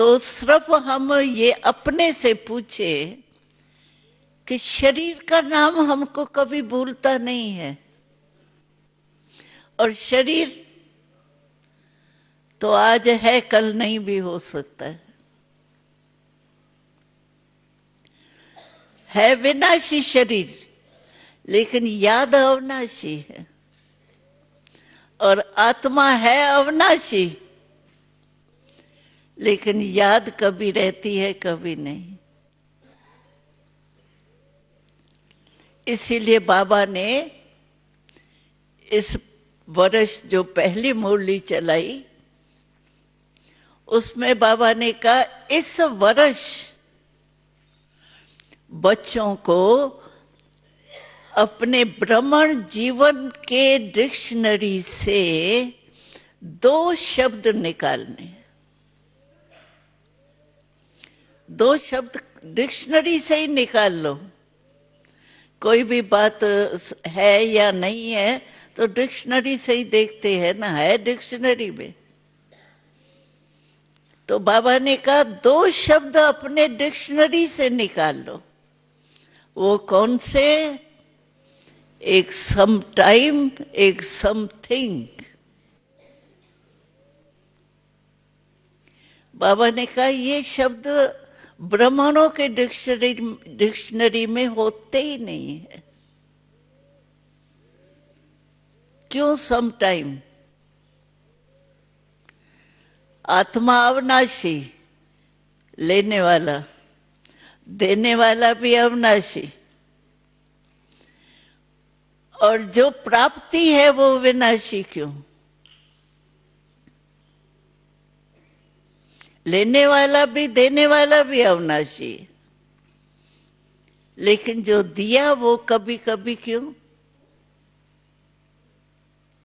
तो सिर्फ हम ये अपने से पूछे कि शरीर का नाम हमको कभी भूलता नहीं है और शरीर तो आज है कल नहीं भी हो सकता है है विनाशी शरीर लेकिन याद अविनाशी है और आत्मा है अविनाशी लेकिन याद कभी रहती है कभी नहीं इसीलिए बाबा ने इस वर्ष जो पहली मुरली चलाई उसमें बाबा ने कहा इस वर्ष बच्चों को अपने ब्राह्मण जीवन के डिक्शनरी से दो शब्द निकालने हैं दो शब्द डिक्शनरी से ही निकाल लो कोई भी बात है या नहीं है तो डिक्शनरी से ही देखते हैं ना है डिक्शनरी में तो बाबा ने कहा दो शब्द अपने डिक्शनरी से निकाल लो वो कौन से एक सम टाइम एक समथिंग बाबा ने कहा ये शब्द ब्राह्मणों के डिक्शनरी डिक्शनरी में होते ही नहीं है क्यों समटाइम आत्मा अविनाशी लेने वाला देने वाला भी अविनाशी और जो प्राप्ति है वो विनाशी क्यों लेने वाला भी देने वाला भी अविनाशी लेकिन जो दिया वो कभी कभी क्यों